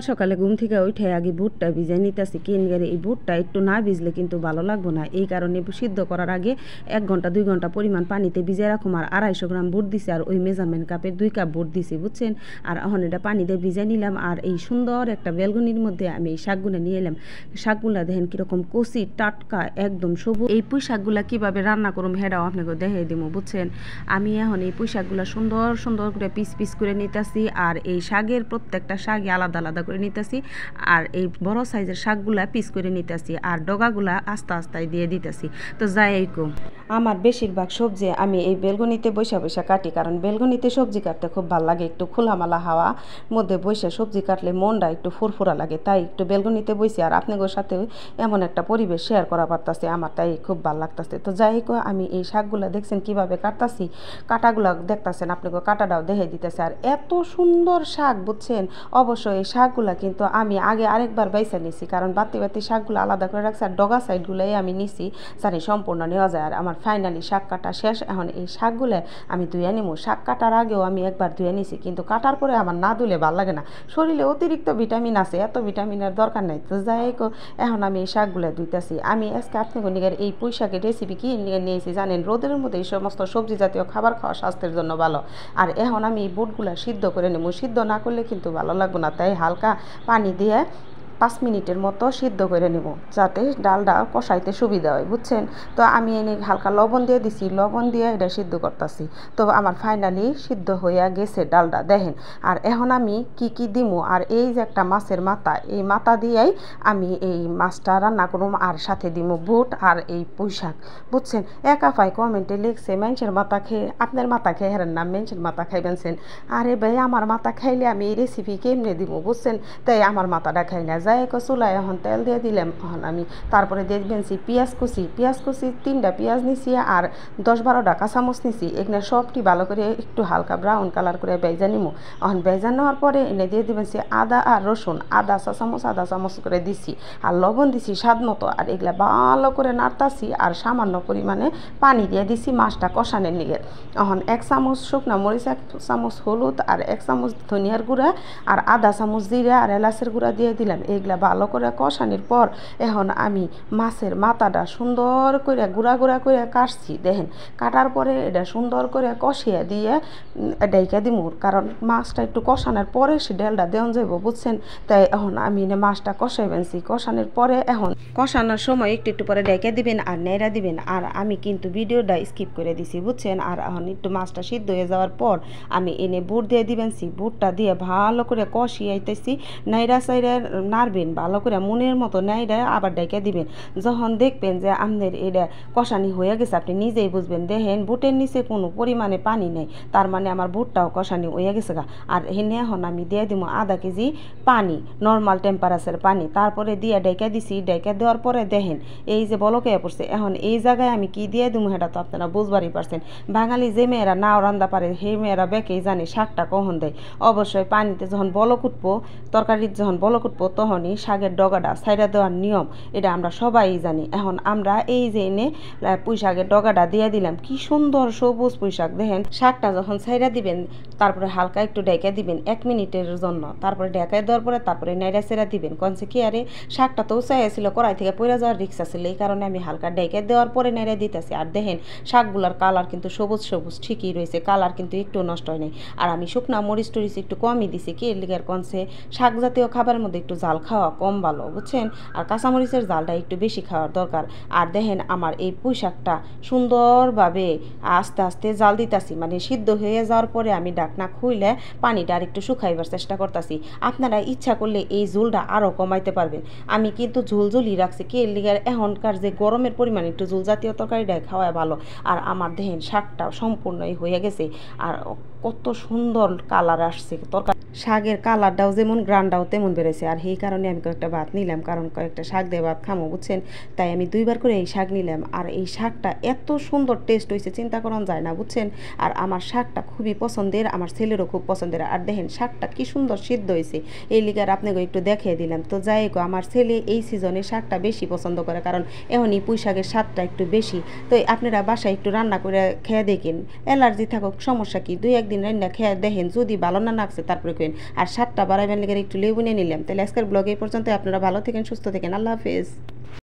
সকাল সকালে ঘুম থেকে উঠে আগে ভুট্টা ভিজে নিতেছি কিনগারে এই বুটটা একটু না ভিজলে কিন্তু ভালো লাগবো না এই কারণে সিদ্ধ করার আগে এক ঘন্টা দুই ঘন্টা পরিমাণ পানিতে ভিজে রাখুম আর আড়াইশো গ্রাম বুট দিছি আর ওই মেজারমেন্ট কাপে দুই কাপ বুট দিছি বুঝছেন আর এখন এটা পানিতে ভিজাই নিলাম আর এই সুন্দর একটা বেলগুনির মধ্যে আমি এই শাকগুলো নিয়ে এলাম শাকগুলা দেখেন কীরকম কষি টাটকা একদম সবুজ এই পুঁই শাকগুলা কীভাবে রান্না করুম হেডাও আপনাকে দেখিয়ে দিব বুঝছেন আমি এখন এই পুঁই শাকগুলা সুন্দর সুন্দর করে পিস পিস করে নিতেছি আর এই শাকের প্রত্যেকটা শাকই আলাদা আলাদা আলাদা করে নিতেছি আর এই বড় সাইজের শাকগুলা পিস করে নিতেছি আর ডগাগুলা আস্তে আস্তে দিয়ে দিতেছি তো যাই আমার বেশিরভাগ সবজি আমি এই বেলগুনিতে বৈশা বৈশা কাটি কারণ বেলগুনিতে সবজি কাটতে খুব ভালো লাগে একটু খোলামালা হাওয়া মধ্যে বৈশা সবজি কাটলে মনটা একটু ফুরফুরা লাগে তাই একটু বেলগুনিতে বসে আর আপনাদের সাথে এমন একটা পরিবেশ শেয়ার করা পারতাছে আমার তাই খুব ভালো লাগতেছে তো যাই হোক আমি এই শাকগুলো দেখছেন কিভাবে কাটতাছি কাটাগুলো দেখতাছেন আপনাকে কাটাটাও দেখে দিতেছে আর এত সুন্দর শাক বুঝছেন অবশ্যই শাক শাকগুলা কিন্তু আমি আগে আরেকবার বাইসা নিছি কারণ বাতি বাতি শাকগুলো আলাদা করে রাখছি আর ডগা সাইডগুলোই আমি নিছি জানি সম্পূর্ণ নেওয়া যায় আর আমার ফাইনালি শাক কাটা শেষ এখন এই শাকগুলো আমি ধুয়ে নিবো শাক কাটার আগেও আমি একবার ধুয়ে নিছি কিন্তু কাটার পরে আমার না ধুলে ভাল লাগে না শরীরে অতিরিক্ত ভিটামিন আছে এত ভিটামিনের দরকার নাই তো যাই এখন আমি এই শাকগুলো ধুইতেছি আমি আজকে আপনি নিগার এই পুঁই রেসিপি কি নিয়েছি জানেন রোদের মধ্যে এই সমস্ত সবজি জাতীয় খাবার খাওয়া স্বাস্থ্যের জন্য ভালো আর এখন আমি এই বুটগুলো সিদ্ধ করে নেবো সিদ্ধ না করলে কিন্তু ভালো লাগবে না তাই হাল हल्का पानी दिए পাঁচ মিনিটের মতো সিদ্ধ করে নেব যাতে ডালটা কষাইতে সুবিধা হয় বুঝছেন তো আমি এনে হালকা লবণ দিয়ে দিছি লবণ দিয়ে এটা সিদ্ধ করতেছি তো আমার ফাইনালি সিদ্ধ হইয়া গেছে ডালটা দেখেন আর এখন আমি কি কি দিমু আর এই যে একটা মাছের মাথা এই মাথা দিয়েই আমি এই মাছটা রান্না করুম আর সাথে দিমু বুট আর এই পুঁইশাক বুঝছেন একা ফাই কমেন্টে লিখছে মেনসের মাথা খেয়ে আপনার মাথা খেয়ে হেরেন না মেনসের মাথা খাইবেনছেন আরে ভাই আমার মাথা খাইলে আমি এই রেসিপি কেমনে দিব বুঝছেন তাই আমার মাথাটা খাই না যাই গায়ে এক চুলায় এখন তেল দিয়ে দিলাম এখন আমি তারপরে দেখবেন সি পেঁয়াজ কুচি পেঁয়াজ কুচি তিনটা পেঁয়াজ নিছি আর দশ বারোটা কাঁচামচ নিছি এখানে সবটি ভালো করে একটু হালকা ব্রাউন কালার করে বেজা নিমু এখন বেজা নেওয়ার পরে এনে দিয়ে দেবেন সে আদা আর রসুন আদা চা চামচ আদা চামচ করে দিছি আর লবণ দিছি স্বাদ মতো আর এগুলা ভালো করে নাড়তাছি আর সামান্য পরিমাণে পানি দিয়ে দিছি মাছটা কষানের নিগে এখন এক চামচ শুকনা মরিচ এক চামচ হলুদ আর এক চামচ ধনিয়ার গুঁড়া আর আধা চামচ জিরা আর এলাচের গুঁড়া দিয়ে দিলাম এগুলা ভালো করে কষানোর পর এখন আমি মাছের মাথাটা সুন্দর করে গুঁড়া গুঁড়া করে কাটছি দেখেন কাটার পরে এটা সুন্দর করে কষিয়ে দিয়ে ডাইকা দিমুর কারণ মাছটা একটু কষানোর পরে সে ডেলটা দেওয়া যাবো বুঝছেন তাই এখন আমি মাছটা কষাই বেনছি কষানোর পরে এখন কষানোর সময় একটু একটু পরে ডেকে দিবেন আর নেড়া দিবেন আর আমি কিন্তু ভিডিওটা স্কিপ করে দিছি বুঝছেন আর এখন একটু মাছটা সিদ্ধ হয়ে যাওয়ার পর আমি এনে বুট দিয়ে দিবেন সি বুটটা দিয়ে ভালো করে কষিয়ে আইতেছি নাইরা সাইরা পারবেন ভালো করে মনের মতো নেয় নাইডা আবার ডাইকা দিবেন যখন দেখবেন যে আমাদের এটা কষানি হয়ে গেছে আপনি নিজেই বুঝবেন দেখেন বুটের নিচে কোনো পরিমাণে পানি নেই তার মানে আমার বুটটাও কষানি হয়ে গেছে গা আর হেনে এখন আমি দিয়ে দিব আধা কেজি পানি নর্মাল টেম্পারেচার পানি তারপরে দিয়ে ডাইকা দিছি ডাইকা দেওয়ার পরে দেখেন এই যে বলকে পড়ছে এখন এই জায়গায় আমি কি দিয়ে দিব সেটা তো আপনারা বুঝবারই পারছেন বাঙালি যে মেয়েরা নাও রান্দা পারে সেই মেয়েরা বেকেই জানে শাকটা কখন দেয় অবশ্যই পানিতে যখন বলক উঠবো তরকারির যখন বলক উঠবো তখন অহনি শাকের ডগাটা সাইডা দেওয়ার নিয়ম এটা আমরা সবাই জানি এখন আমরা এই যে এনে পুঁই শাকের ডগাটা দিয়ে দিলাম কি সুন্দর সবুজ পুঁই শাক দেখেন শাকটা যখন সাইডা দিবেন তারপরে হালকা একটু ডেকে দিবেন এক মিনিটের জন্য তারপরে ডেকায় দেওয়ার পরে তারপরে নাইরা সেরা দিবেন কনসে কি আরে শাকটা তো চাইছিল কড়াই থেকে পড়ে যাওয়ার রিক্স আসলে এই কারণে আমি হালকা ডেকে দেওয়ার পরে নাইরা দিতেছি আর দেখেন শাকগুলার কালার কিন্তু সবুজ সবুজ ঠিকই রয়েছে কালার কিন্তু একটু নষ্ট হয় নাই আর আমি শুকনা মরিচ টরিচ একটু কমই দিছি কি লিগের কনসে শাক জাতীয় খাবারের মধ্যে একটু জাল খাওয়া কম ভালো বুঝছেন আর কাঁচামরিচের জালটা একটু বেশি খাওয়ার দরকার আর দেখেন আমার এই পুঁশাকটা সুন্দরভাবে আস্তে আস্তে জাল দিতাছি মানে সিদ্ধ হয়ে যাওয়ার পরে আমি ডাকনা খুইলে পানিটা আর একটু শুকাইবার চেষ্টা করতেছি আপনারা ইচ্ছা করলে এই ঝুলটা আরও কমাইতে পারবেন আমি কিন্তু ঝুল ঝুলি রাখছি কে লিগার এখনকার যে গরমের পরিমাণ একটু ঝুল জাতীয় তরকারিটাই খাওয়া ভালো আর আমার দেখেন শাকটা সম্পূর্ণই হয়ে গেছে আর কত সুন্দর কালার আসছে তরকারি শাকের কালারটাও যেমন গ্রানটাও তেমন বেড়েছে আর এই কারণে আমি কয়েকটা ভাত নিলাম কারণ কয়েকটা শাক দিয়ে ভাত খামো বুঝছেন তাই আমি দুইবার করে এই শাক নিলাম আর এই শাকটা এত সুন্দর টেস্ট হয়েছে চিন্তা করানো যায় না বুঝছেন আর আমার শাকটা খুবই পছন্দের আমার ছেলেরও খুব পছন্দের আর দেখেন শাকটা কি সুন্দর সিদ্ধ হয়েছে এই লিগার আপনাকে একটু দেখিয়ে দিলাম তো যাই হোক আমার ছেলে এই সিজনে শাকটা বেশি পছন্দ করে কারণ এখনই পুঁই শাকের স্বাদটা একটু বেশি তো আপনারা বাসায় একটু রান্না করে খেয়ে দেখেন অ্যালার্জি থাকুক সমস্যা কি দুই একদিন রান্না খেয়ে দেখেন যদি ভালো না লাগছে তারপরে থাকবেন আর সাতটা বারাইবেন লেগে একটু লেবু নিয়ে নিলাম তাহলে আজকের ব্লগ এই পর্যন্ত আপনারা ভালো থাকেন সুস্থ থাকেন আল্লাহ হাফেজ